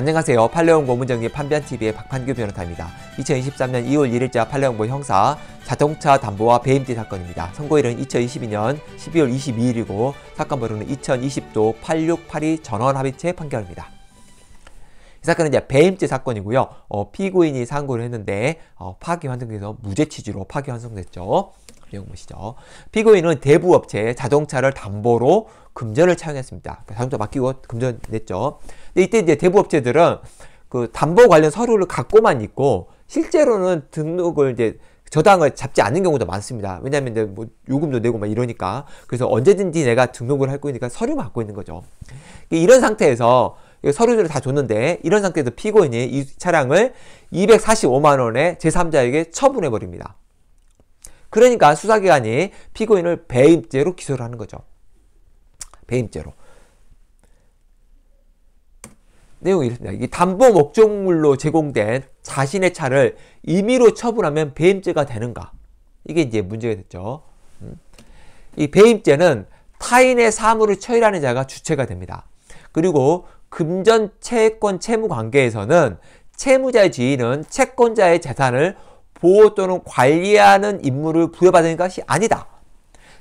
안녕하세요. 팔레옹고 문정리 판변TV의 박판규 변호사입니다. 2023년 2월 1일자 팔레옹고 형사 자동차 담보와 배임죄 사건입니다. 선고일은 2022년 12월 22일이고 사건 번호는 2020조 868이 전원합의체 판결입니다. 이 사건은 이제 배임죄 사건이고요. 어, 피고인이 상고를 했는데 어, 파기환송돼서 무죄 취지로 파기환송됐죠. 내용 보시죠. 피고인은 대부업체에 자동차를 담보로 금전을 차용했습니다. 그러니까 자동차 맡기고 금전 냈죠. 근데 이때 이제 대부업체들은 그 담보 관련 서류를 갖고만 있고 실제로는 등록을 이제 저당을 잡지 않는 경우도 많습니다. 왜냐하면 이제 뭐 요금도 내고 막 이러니까 그래서 언제든지 내가 등록을 하고 니까 서류만 고 있는 거죠. 이런 상태에서 서류들을 다 줬는데 이런 상태에서 피고인이 이 차량을 245만 원에 제3자에게 처분해 버립니다. 그러니까 수사기관이 피고인을 배임죄로 기소를 하는 거죠. 배임죄로. 내용이 이렇습니다. 이 담보 목적물로 제공된 자신의 차를 임의로 처분하면 배임죄가 되는가? 이게 이제 문제가 됐죠. 음. 이 배임죄는 타인의 사물을 처리하는 자가 주체가 됩니다. 그리고 금전 채권 채무 관계에서는 채무자의 지인은 채권자의 재산을 보호 또는 관리하는 임무를 부여받은 것이 아니다.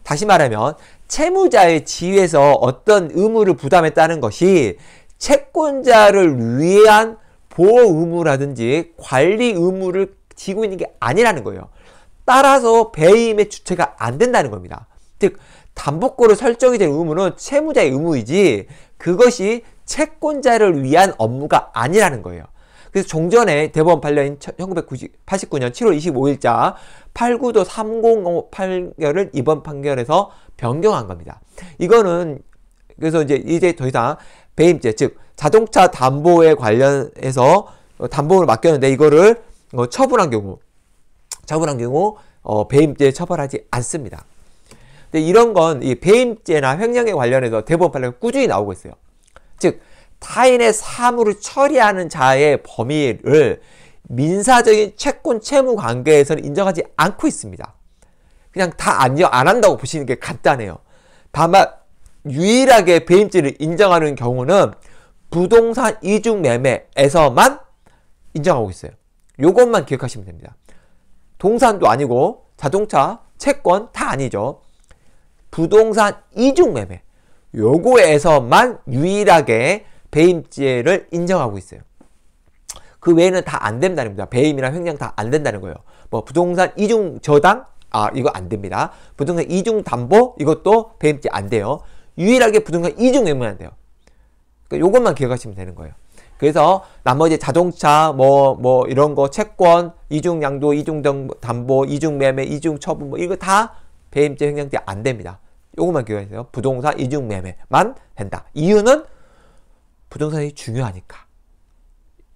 다시 말하면 채무자의 지위에서 어떤 의무를 부담했다는 것이 채권자를 위한 보호 의무라든지 관리 의무를 지고 있는 게 아니라는 거예요. 따라서 배임의 주체가 안 된다는 겁니다. 즉담보권로 설정이 된 의무는 채무자의 의무이지 그것이 채권자를 위한 업무가 아니라는 거예요. 그래서 종전에 대법원 판례인 1989년 7월 25일자 89도 305 판결을 이번 판결에서 변경한 겁니다. 이거는 그래서 이제 이제 더 이상 배임죄 즉 자동차 담보에 관련해서 어, 담보를 맡겼는데 이거를 어, 처분한 경우 처분한 경우 어, 배임죄 처벌하지 않습니다. 근데 이런 건 이 배임죄나 횡령에 관련해서 대법원 판례가 꾸준히 나오고 있어요. 즉 타인의 사물을 처리하는 자의 범위를 민사적인 채권 채무 관계에서는 인정하지 않고 있습니다. 그냥 다 안, 안 한다고 보시는 게 간단해요. 다만 유일하게 배임죄를 인정하는 경우는 부동산 이중 매매에서만 인정하고 있어요. 요것만 기억하시면 됩니다. 동산도 아니고 자동차, 채권 다 아니죠. 부동산 이중 매매 요거에서만 유일하게 배임죄를 인정하고 있어요. 그 외에는 다 안 된다는 겁니다. 배임이나 횡령 다 안 된다는 거예요. 뭐 부동산 이중 저당 아 이거 안 됩니다. 부동산 이중 담보 이것도 배임죄 안 돼요. 유일하게 부동산 이중 외면 안 돼요. 그러니까 요것만 기억하시면 되는 거예요. 그래서 나머지 자동차 뭐뭐 뭐 이런 거 채권 이중 양도 이중 담보 이중 매매 이중 처분 뭐 이거 다 배임죄 횡령죄 안 됩니다. 요것만 기억하세요. 부동산 이중 매매만 된다. 이유는 부동산이 중요하니까.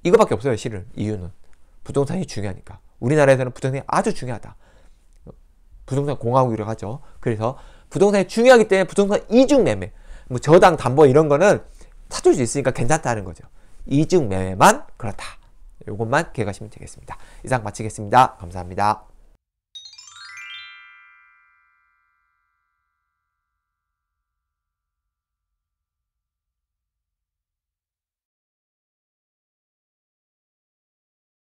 이거밖에 없어요, 실은. 이유는. 부동산이 중요하니까. 우리나라에서는 부동산이 아주 중요하다. 부동산 공화국이라고 하죠. 그래서 부동산이 중요하기 때문에 부동산 이중 매매, 뭐 저당 담보 이런 거는 찾을 수 있으니까 괜찮다는 거죠. 이중 매매만 그렇다. 요것만 기억하시면 되겠습니다. 이상 마치겠습니다. 감사합니다.